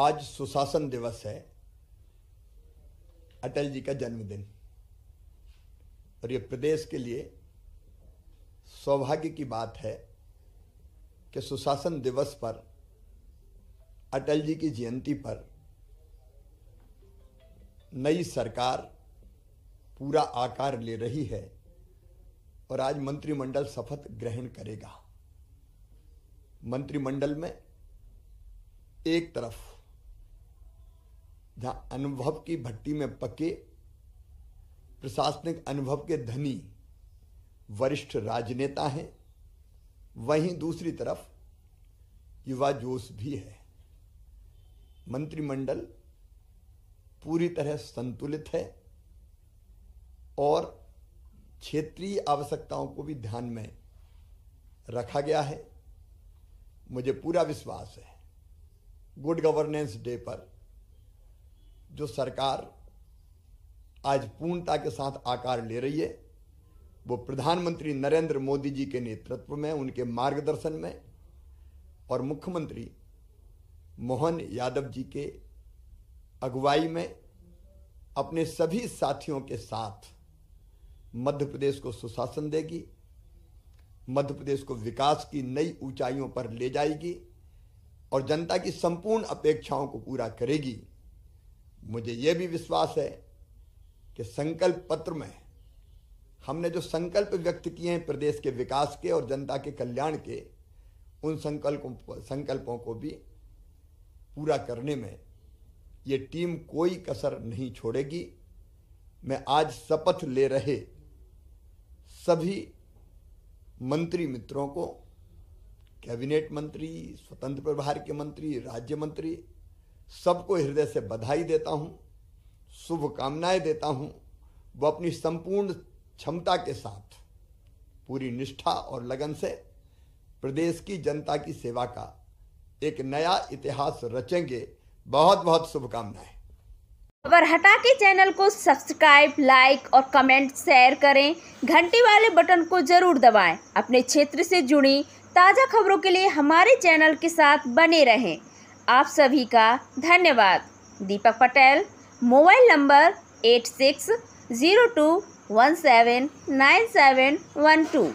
आज सुशासन दिवस है अटल जी का जन्मदिन और ये प्रदेश के लिए सौभाग्य की बात है कि सुशासन दिवस पर अटल जी की जयंती पर नई सरकार पूरा आकार ले रही है और आज मंत्रिमंडल शपथ ग्रहण करेगा मंत्रिमंडल में एक तरफ जहाँ अनुभव की भट्टी में पके प्रशासनिक अनुभव के धनी वरिष्ठ राजनेता हैं वहीं दूसरी तरफ युवा जोश भी है मंत्रिमंडल पूरी तरह संतुलित है और क्षेत्रीय आवश्यकताओं को भी ध्यान में रखा गया है मुझे पूरा विश्वास है गुड गवर्नेंस डे पर जो सरकार आज पूर्णता के साथ आकार ले रही है वो प्रधानमंत्री नरेंद्र मोदी जी के नेतृत्व में उनके मार्गदर्शन में और मुख्यमंत्री मोहन यादव जी के अगुवाई में अपने सभी साथियों के साथ मध्य प्रदेश को सुशासन देगी मध्य प्रदेश को विकास की नई ऊंचाइयों पर ले जाएगी और जनता की संपूर्ण अपेक्षाओं को पूरा करेगी मुझे ये भी विश्वास है कि संकल्प पत्र में हमने जो संकल्प व्यक्त किए हैं प्रदेश के विकास के और जनता के कल्याण के उन संकल्पों संकल्पों को भी पूरा करने में ये टीम कोई कसर नहीं छोड़ेगी मैं आज शपथ ले रहे सभी मंत्री मित्रों को कैबिनेट मंत्री स्वतंत्र प्रभार के मंत्री राज्य मंत्री सबको हृदय से बधाई देता हूँ शुभकामनाएं देता हूँ वो अपनी संपूर्ण क्षमता के साथ पूरी निष्ठा और लगन से प्रदेश की जनता की सेवा का एक नया इतिहास रचेंगे बहुत बहुत शुभकामनाएं हटा के चैनल को सब्सक्राइब लाइक और कमेंट शेयर करें घंटी वाले बटन को जरूर दबाएं अपने क्षेत्र से जुड़ी ताज़ा खबरों के लिए हमारे चैनल के साथ बने रहें आप सभी का धन्यवाद Deepak Patel mobile number eight six zero two one seven nine seven one to